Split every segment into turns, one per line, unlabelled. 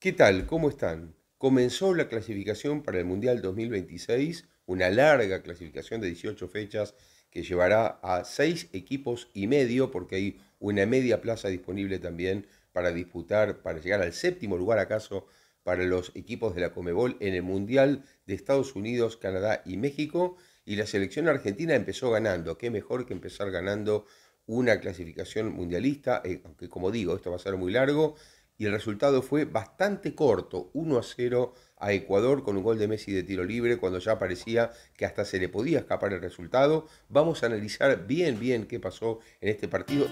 ¿Qué tal? ¿Cómo están? Comenzó la clasificación para el Mundial 2026, una larga clasificación de 18 fechas que llevará a 6 equipos y medio, porque hay una media plaza disponible también para disputar, para llegar al séptimo lugar acaso para los equipos de la Comebol en el Mundial de Estados Unidos, Canadá y México. Y la selección argentina empezó ganando. Qué mejor que empezar ganando una clasificación mundialista, eh, aunque como digo, esto va a ser muy largo y el resultado fue bastante corto, 1 a 0 a Ecuador con un gol de Messi de tiro libre cuando ya parecía que hasta se le podía escapar el resultado. Vamos a analizar bien, bien qué pasó en este partido.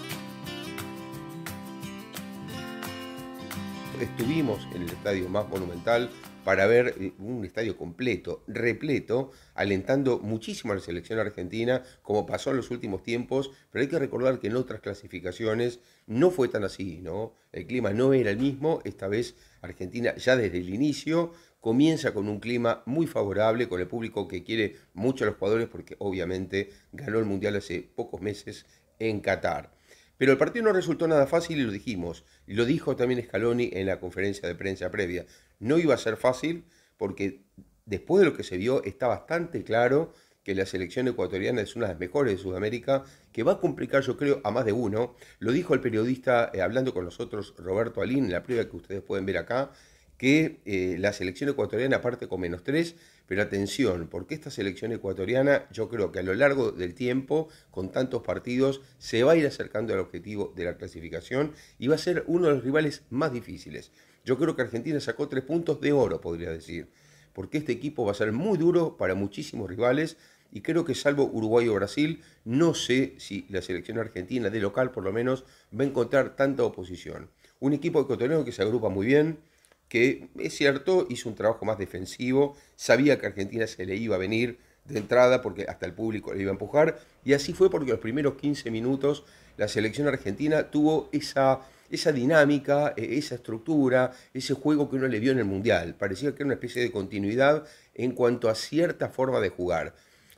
Estuvimos en el estadio más monumental para ver eh, un estadio completo, repleto, alentando muchísimo a la selección argentina, como pasó en los últimos tiempos, pero hay que recordar que en otras clasificaciones no fue tan así, ¿no? El clima no era el mismo, esta vez Argentina ya desde el inicio comienza con un clima muy favorable, con el público que quiere mucho a los jugadores, porque obviamente ganó el Mundial hace pocos meses en Qatar. Pero el partido no resultó nada fácil y lo dijimos, lo dijo también Scaloni en la conferencia de prensa previa. No iba a ser fácil porque después de lo que se vio está bastante claro que la selección ecuatoriana es una de las mejores de Sudamérica, que va a complicar, yo creo, a más de uno. Lo dijo el periodista eh, hablando con nosotros, Roberto Alín, en la prueba que ustedes pueden ver acá, que eh, la selección ecuatoriana parte con menos 3, pero atención, porque esta selección ecuatoriana yo creo que a lo largo del tiempo, con tantos partidos, se va a ir acercando al objetivo de la clasificación y va a ser uno de los rivales más difíciles. Yo creo que Argentina sacó tres puntos de oro, podría decir, porque este equipo va a ser muy duro para muchísimos rivales y creo que salvo Uruguay o Brasil, no sé si la selección argentina de local por lo menos va a encontrar tanta oposición. Un equipo ecuatoriano que se agrupa muy bien, que es cierto, hizo un trabajo más defensivo, sabía que Argentina se le iba a venir de entrada porque hasta el público le iba a empujar, y así fue porque los primeros 15 minutos la selección argentina tuvo esa, esa dinámica, e, esa estructura, ese juego que uno le vio en el Mundial, parecía que era una especie de continuidad en cuanto a cierta forma de jugar.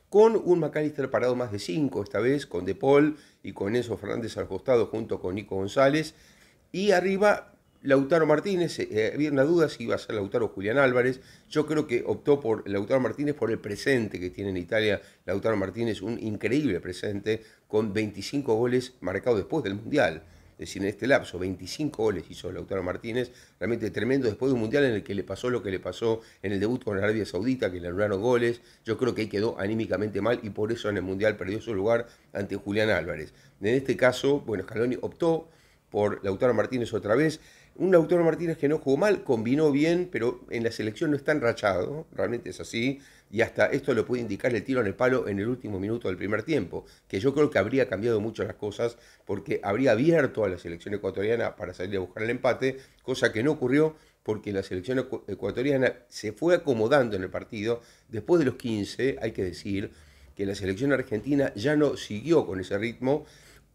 Con un McAllister parado más de 5 esta vez, con De Paul y con Enzo Fernández al costado junto con Nico González, y arriba Lautaro Martínez, eh, eh, había una duda si iba a ser Lautaro o Julián Álvarez. Yo creo que optó por Lautaro Martínez por el presente que tiene en Italia. Lautaro Martínez, un increíble presente, con 25 goles marcados después del Mundial. Es decir, en este lapso, 25 goles hizo Lautaro Martínez, realmente tremendo, después de un mundial en el que le pasó lo que le pasó en el debut con Arabia Saudita, que le anularon goles, yo creo que ahí quedó anímicamente mal y por eso en el mundial perdió su lugar ante Julián Álvarez. En este caso, bueno, Scaloni optó por Lautaro Martínez otra vez, un Lautaro Martínez que no jugó mal, combinó bien, pero en la selección no está enrachado, realmente es así, y hasta esto lo puede indicar el tiro en el palo en el último minuto del primer tiempo, que yo creo que habría cambiado mucho las cosas porque habría abierto a la selección ecuatoriana para salir a buscar el empate, cosa que no ocurrió porque la selección ecuatoriana se fue acomodando en el partido después de los 15, hay que decir, que la selección argentina ya no siguió con ese ritmo,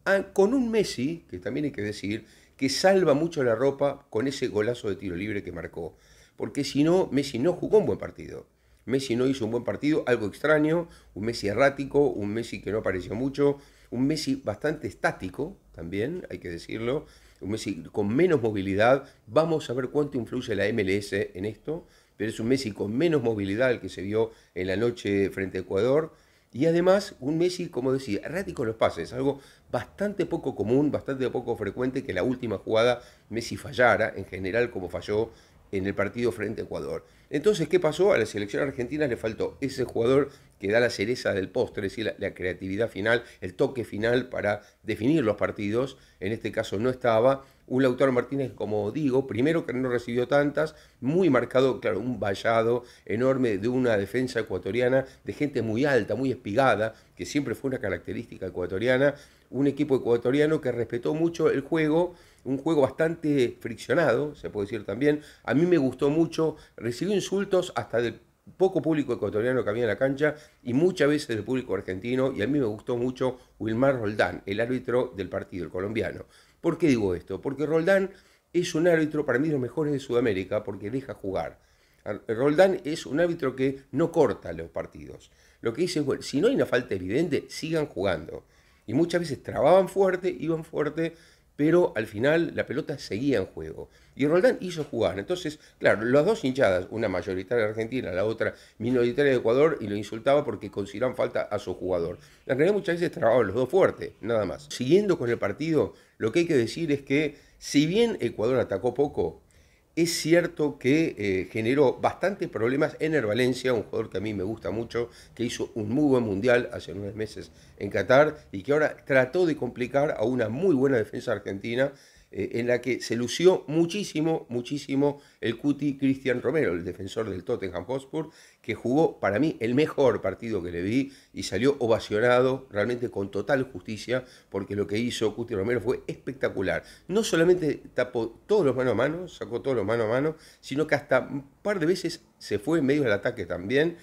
ah, con un Messi, que también hay que decir, que salva mucho la ropa con ese golazo de tiro libre que marcó. Porque si no, Messi no jugó un buen partido. Messi no hizo un buen partido, algo extraño, un Messi errático, un Messi que no apareció mucho, un Messi bastante estático también, hay que decirlo, un Messi con menos movilidad. Vamos a ver cuánto influye la MLS en esto, pero es un Messi con menos movilidad el que se vio en la noche frente a Ecuador y además, un Messi, como decía, errático los pases, algo bastante poco común, bastante poco frecuente que la última jugada Messi fallara, en general como falló en el partido frente a Ecuador. Entonces, ¿qué pasó? A la selección argentina le faltó ese jugador que da la cereza del postre, es decir, la, la creatividad final, el toque final para definir los partidos. En este caso no estaba un Lautaro Martínez, como digo, primero que no recibió tantas, muy marcado, claro, un vallado enorme de una defensa ecuatoriana de gente muy alta, muy espigada, que siempre fue una característica ecuatoriana. Un equipo ecuatoriano que respetó mucho el juego, un juego bastante friccionado, se puede decir también. A mí me gustó mucho, recibió insultos hasta del poco público ecuatoriano que había en la cancha y muchas veces del público argentino y a mí me gustó mucho Wilmar Roldán, el árbitro del partido, el colombiano. ¿Por qué digo esto? Porque Roldán es un árbitro para mí de los mejores de Sudamérica porque deja jugar. Roldán es un árbitro que no corta los partidos. Lo que dice es, bueno, si no hay una falta evidente, sigan jugando. Y muchas veces trababan fuerte, iban fuerte, pero al final la pelota seguía en juego. Y Roldán hizo jugar. Entonces, claro, las dos hinchadas, una mayoritaria argentina, la otra minoritaria de Ecuador, y lo insultaba porque consideraban falta a su jugador. la realidad muchas veces trabajaban los dos fuertes, nada más. Siguiendo con el partido, lo que hay que decir es que si bien Ecuador atacó poco, es cierto que eh, generó bastantes problemas. el Valencia, un jugador que a mí me gusta mucho, que hizo un muy buen mundial hace unos meses en Qatar y que ahora trató de complicar a una muy buena defensa argentina eh, en la que se lució muchísimo, muchísimo el cuti Cristian Romero, el defensor del Tottenham Hotspur, que jugó para mí el mejor partido que le vi y salió ovacionado realmente con total justicia, porque lo que hizo Cuti Romero fue espectacular. No solamente tapó todos los mano a mano, sacó todos los mano a mano, sino que hasta un par de veces se fue en medio del ataque también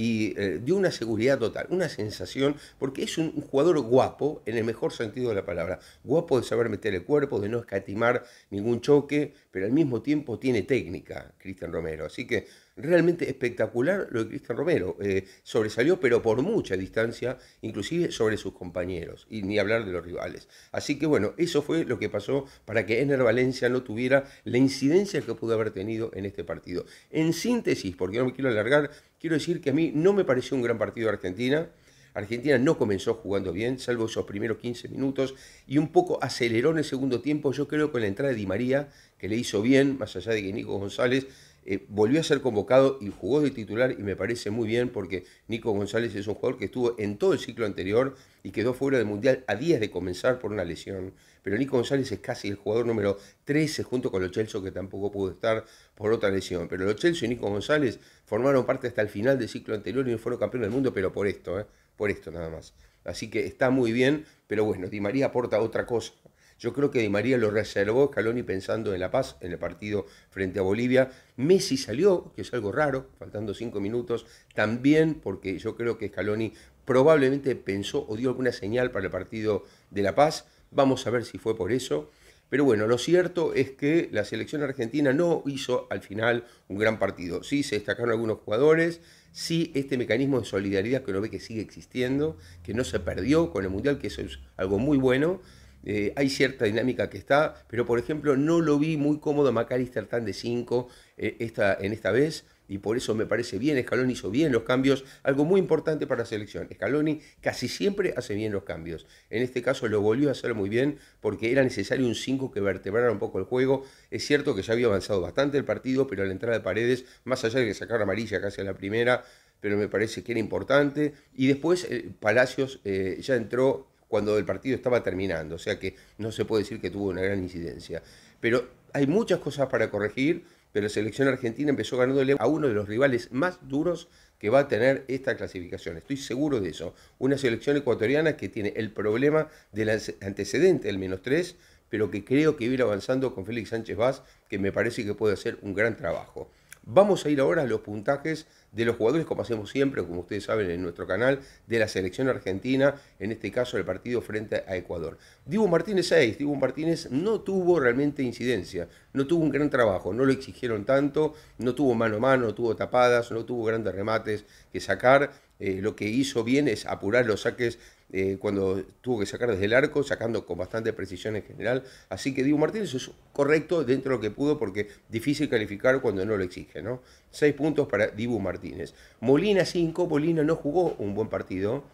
y eh, dio una seguridad total, una sensación, porque es un, un, jugador guapo, en el mejor sentido de la palabra, guapo de saber meter el cuerpo, de no escatimar ningún choque, pero al mismo tiempo tiene técnica, Cristian Romero. Así que realmente espectacular lo de Cristian Romero. Eh, sobresalió, pero por mucha distancia, inclusive sobre sus compañeros, y ni hablar de los rivales. Así que bueno, eso fue lo que pasó para que Ener Valencia no tuviera la incidencia que pudo haber tenido en este partido. En síntesis, porque no me quiero alargar, quiero decir que a mí no me pareció un gran partido Argentina. Argentina no comenzó jugando bien, salvo esos primeros 15 minutos, y un poco aceleró en el segundo tiempo, yo creo, con la entrada de Di María, que le hizo bien, más allá de que Nico González eh, volvió a ser convocado y jugó de titular y me parece muy bien porque Nico González es un jugador que estuvo en todo el ciclo anterior y quedó fuera del Mundial a días de comenzar por una lesión. Pero Nico González es casi el jugador número 13 junto con chelso que tampoco pudo estar por otra lesión. Pero Chelso y Nico González formaron parte hasta el final del ciclo anterior y no fueron campeones del mundo, pero por esto, ¿eh? por esto nada más. Así que está muy bien, pero bueno, Di María aporta otra cosa yo creo que Di María lo reservó Scaloni pensando en La Paz, en el partido frente a Bolivia. Messi salió, que es algo raro, faltando cinco minutos, también porque yo creo que Scaloni probablemente pensó o dio alguna señal para el partido de La Paz. Vamos a ver si fue por eso. Pero bueno, lo cierto es que la selección argentina no hizo al final un gran partido. Sí se destacaron algunos jugadores, sí este mecanismo de solidaridad que uno ve que sigue existiendo, que no se perdió con el Mundial, que eso es algo muy bueno, eh, hay cierta dinámica que está, pero por ejemplo no lo vi muy cómodo a Macalister tan de 5 eh, esta, en esta vez y por eso me parece bien, Scaloni hizo bien los cambios, algo muy importante para la selección. Scaloni casi siempre hace bien los cambios. En este caso lo volvió a hacer muy bien porque era necesario un 5 que vertebrara un poco el juego. Es cierto que ya había avanzado bastante el partido, pero a la entrada de Paredes, más allá de que sacar amarilla casi a la primera, pero me parece que era importante. Y después eh, Palacios ya entró cuando el partido estaba terminando, o sea que no se puede decir que tuvo una gran incidencia. Pero hay muchas cosas para corregir, pero la selección argentina empezó ganándole a uno de los rivales más duros que va a tener esta clasificación. Estoy seguro de eso. Una selección ecuatoriana que tiene el problema del antecedente del menos 3, pero que creo que irá ir avanzando con Félix Sánchez Vaz, que me parece que puede hacer un gran trabajo. Vamos a ir ahora a los puntajes de los jugadores, como hacemos siempre, como ustedes saben en nuestro canal, de la selección argentina, en este caso el partido frente a Ecuador. Dibu Martínez 6, Dibu Martínez no tuvo realmente incidencia, no tuvo un gran trabajo, no lo exigieron tanto, no tuvo mano a mano, no tuvo tapadas, no tuvo grandes remates que sacar. Eh, lo que hizo bien es apurar los saques eh, cuando tuvo que sacar desde el arco, sacando con bastante precisión en general. Así que Dibu Martínez es correcto dentro de lo que pudo, porque difícil calificar cuando no lo exige, ¿no? Seis puntos para Dibu Martínez. Molina 5, Molina no jugó un buen partido.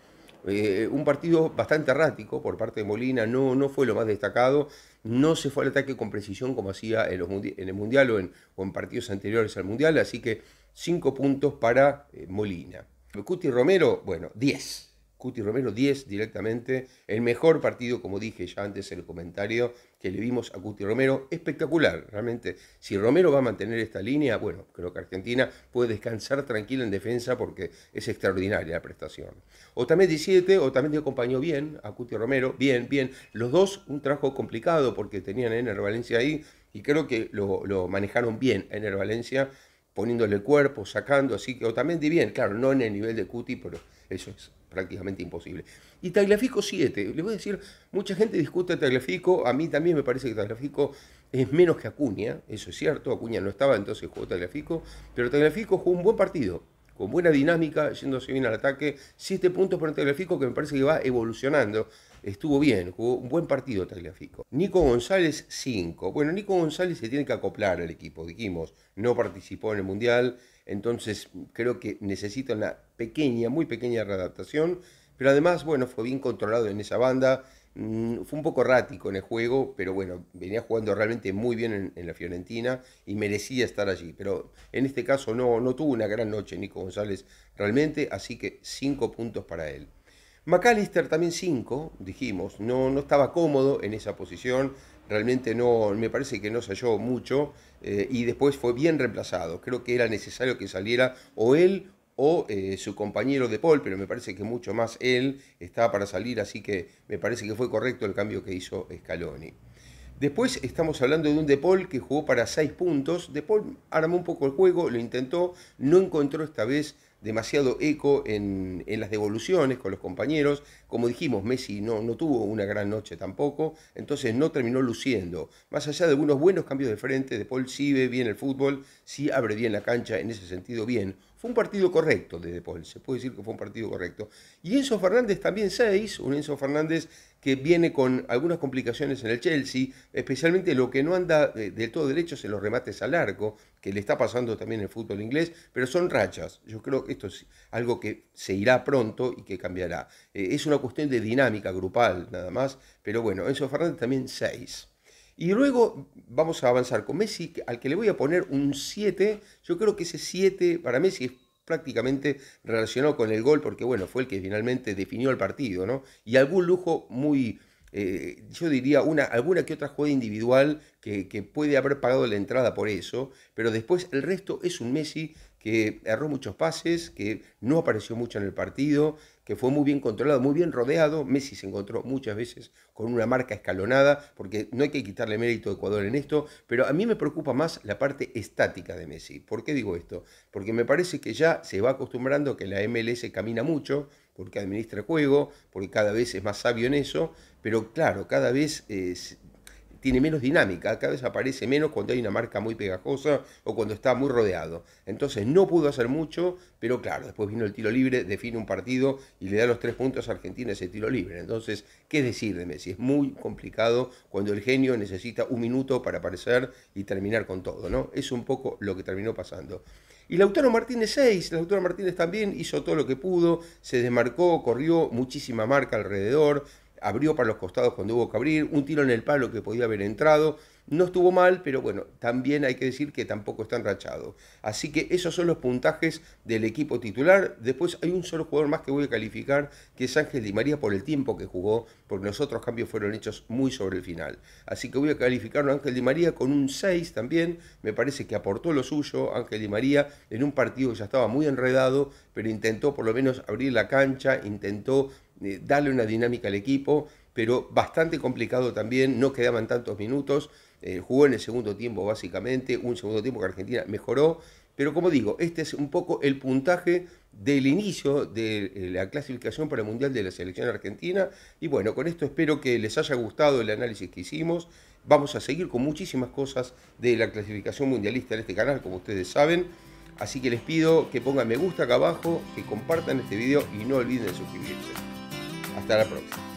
Eh, un partido bastante errático por parte de Molina, no, no fue lo más destacado, no se fue al ataque con precisión como hacía en, en el Mundial o en, partidos anteriores al Mundial, así que 5 puntos para eh, Molina. Cuti Romero, bueno, 10. Cuti Romero 10 directamente. El mejor partido, como dije ya antes en el comentario, que le vimos a Cuti Romero, espectacular, realmente. Si Romero va a mantener esta línea, bueno, creo que Argentina puede descansar tranquila en defensa porque es extraordinaria la prestación. o también 17, Otamendi acompañó bien a Cuti Romero, bien, bien. Los dos, un trabajo complicado porque tenían a Ener Valencia ahí y creo que lo, manejaron bien a Ener Valencia poniéndole cuerpo, sacando, así que Otamendi bien, claro, no en el nivel de Cuti, pero eso es prácticamente imposible. Y Tagliafico 7, le voy a decir, mucha gente discute Tagliafico, a mí también me parece que Tagliafico es menos que Acuña, eso es cierto, Acuña no estaba, entonces jugó Tagliafico, pero Tagliafico jugó un buen partido, con buena dinámica, yéndose bien al ataque, siete puntos para Tagliafico que me parece que va evolucionando estuvo bien, jugó un buen partido Tagliafico. Nico González 5. Bueno, Nico González se tiene que acoplar al equipo, dijimos, no participó en el Mundial, entonces creo que necesita una pequeña, muy pequeña readaptación, pero además, bueno, fue bien controlado en esa banda, mm, fue un poco errático en el juego, pero bueno, venía jugando realmente muy bien en, la Fiorentina y merecía estar allí. Pero en este caso no, no tuvo una gran noche Nico González realmente, así que 5 puntos para él. McAllister también 5, dijimos, no, no estaba cómodo en esa posición, realmente no, me parece que no se mucho eh, y después fue bien reemplazado. Creo que era necesario que saliera o él o eh, su compañero de Paul, pero me parece que mucho más él estaba para salir, así que me parece que fue correcto el cambio que hizo Scaloni. Después estamos hablando de un De Paul que jugó para 6 puntos. De Paul armó un poco el juego, lo intentó, no encontró esta vez demasiado eco en, las devoluciones con los compañeros. Como dijimos, Messi no, no tuvo una gran noche tampoco, entonces no terminó luciendo. Más allá de unos buenos cambios de frente, De Paul sí ve bien el fútbol, sí abre bien la cancha, en ese sentido bien. Fue un partido correcto de De Paul, se puede decir que fue un partido correcto. Y Enzo Fernández también 6, un Enzo Fernández que viene con algunas complicaciones en el Chelsea, especialmente lo que no anda eh, del todo derecho en los remates al arco, que le está pasando también en el fútbol inglés, pero son rachas. Yo creo que esto es algo que se irá pronto y que cambiará. Eh, es una cuestión de dinámica grupal nada más, pero bueno, Enzo Fernández también 6. Y luego vamos a avanzar con Messi, al que le voy a poner un 7. Yo creo que ese 7 para Messi es prácticamente relacionó con el gol, porque bueno, fue el que finalmente definió el partido, ¿no? Y algún lujo muy, eh, yo diría, una, alguna que otra jugada individual que, puede haber pagado la entrada por eso, pero después el resto es un Messi que erró muchos pases, que no apareció mucho en el partido, que fue muy bien controlado, muy bien rodeado. Messi se encontró muchas veces con una marca escalonada, porque no hay que quitarle mérito a Ecuador en esto, pero a mí me preocupa más la parte estática de Messi. ¿Por qué digo esto? Porque me parece que ya se va acostumbrando que la MLS camina mucho, porque administra juego, porque cada vez es más sabio en eso, pero claro, cada vez eh, tiene menos dinámica, cada vez aparece menos cuando hay una marca muy pegajosa o cuando está muy rodeado. Entonces no pudo hacer mucho, pero claro, después vino el tiro libre, define un partido y le da los tres puntos a Argentina ese tiro libre. Entonces, ¿qué decir de Messi? Es muy complicado cuando el genio necesita un minuto para aparecer y terminar con todo, ¿no? Es un poco lo que terminó pasando. Y Lautaro Martínez 6, Lautaro Martínez también hizo todo lo que pudo, se desmarcó, corrió muchísima marca alrededor, abrió para los costados cuando hubo que abrir, un tiro en el palo que podía haber entrado. No estuvo mal, pero bueno, también hay que decir que tampoco está enrachado. Así que esos son los puntajes del equipo titular. Después hay un solo jugador más que voy a calificar, que es Ángel Di María por el tiempo que jugó, porque los otros cambios fueron hechos muy sobre el final. Así que voy a calificarlo a Ángel Di María con un 6 también. Me parece que aportó lo suyo Ángel Di María en un partido que ya estaba muy enredado, pero intentó por lo menos abrir la cancha, intentó eh, darle una dinámica al equipo, pero bastante complicado también, no quedaban tantos minutos, eh, jugó en el segundo tiempo básicamente, un segundo tiempo que Argentina mejoró, pero como digo, este es un poco el puntaje del inicio de eh, la clasificación para el Mundial de la Selección Argentina. Y bueno, con esto espero que les haya gustado el análisis que hicimos. Vamos a seguir con muchísimas cosas de la clasificación mundialista en este canal, como ustedes saben. Así que les pido que pongan me gusta acá abajo, que compartan este video y no olviden suscribirse. Hasta la próxima.